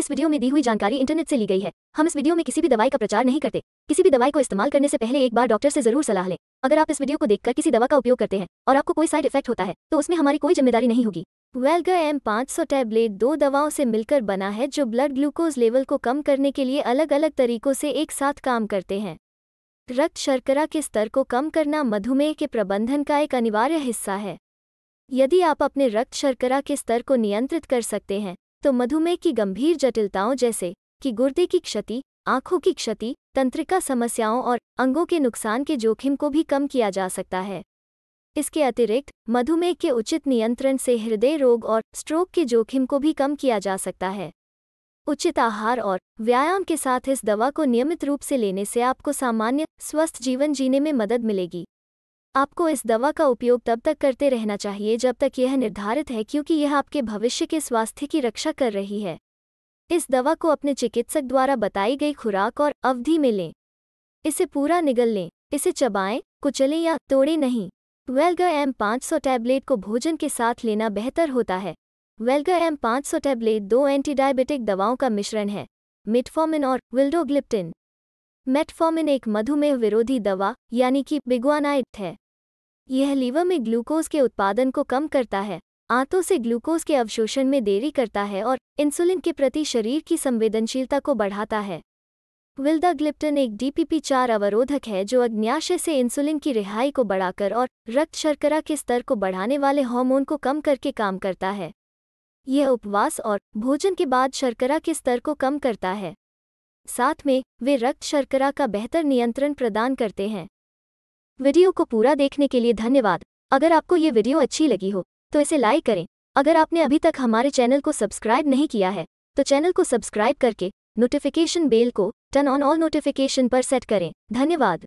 इस वीडियो में दी हुई जानकारी इंटरनेट से ली गई है हम इस वीडियो में किसी भी दवाई का प्रचार नहीं करते किसी भी दवाई को इस्तेमाल करने से पहले एक बार डॉक्टर से जरूर सलाह लें अगर आप इस वीडियो को देखकर किसी दवा का उपयोग करते हैं और आपको कोई साइड इफेक्ट होता है तो उसमें हमारी कोई जिम्मेदारी नहीं होगी वेलगा एम 500 टैबलेट दो दवाओं से मिलकर बना है जो ब्लड ग्लूकोज लेवल को कम करने के लिए अलग अलग तरीकों से एक साथ काम करते हैं रक्त शर्करा के स्तर को कम करना मधुमेह के प्रबंधन का एक अनिवार्य हिस्सा है यदि आप अपने रक्त शर्करा के स्तर को नियंत्रित कर सकते हैं तो मधुमेह की गंभीर जटिलताओं जैसे कि गुर्दे की क्षति आंखों की क्षति तंत्रिका समस्याओं और अंगों के नुकसान के जोखिम को भी कम किया जा सकता है इसके अतिरिक्त मधुमेह के उचित नियंत्रण से हृदय रोग और स्ट्रोक के जोखिम को भी कम किया जा सकता है उचित आहार और व्यायाम के साथ इस दवा को नियमित रूप से लेने से आपको सामान्य स्वस्थ जीवन जीने में मदद मिलेगी आपको इस दवा का उपयोग तब तक करते रहना चाहिए जब तक यह निर्धारित है क्योंकि यह आपके भविष्य के स्वास्थ्य की रक्षा कर रही है इस दवा को अपने चिकित्सक द्वारा बताई गई खुराक और अवधि में लें इसे पूरा निगल लें इसे चबाएं कुचलें या तोड़ें नहीं वेल्ग एम 500 टैबलेट को भोजन के साथ लेना बेहतर होता है वेल्ग एम 500 टैबलेट दो एंटीडायबिटिक दवाओं का मिश्रण है मिटफॉमिन और विल्डोग्लिप्टिन मेटफॉर्मिन एक मधुमेह विरोधी दवा यानी कि बिगुआनाइट है यह लीवर में ग्लूकोज के उत्पादन को कम करता है आंतों से ग्लूकोज के अवशोषण में देरी करता है और इंसुलिन के प्रति शरीर की संवेदनशीलता को बढ़ाता है विल्दा ग्लिप्टन एक डीपीपी चार अवरोधक है जो अग्न्याशय से इंसुलिन की रिहाई को बढ़ाकर और रक्त शर्करा के स्तर को बढ़ाने वाले हार्मोन को कम करके काम करता है यह उपवास और भोजन के बाद शर्करा के स्तर को कम करता है साथ में वे रक्त शर्करा का बेहतर नियंत्रण प्रदान करते हैं वीडियो को पूरा देखने के लिए धन्यवाद अगर आपको ये वीडियो अच्छी लगी हो तो इसे लाइक करें अगर आपने अभी तक हमारे चैनल को सब्सक्राइब नहीं किया है तो चैनल को सब्सक्राइब करके नोटिफिकेशन बेल को टर्न ऑन ऑल नोटिफिकेशन पर सेट करें धन्यवाद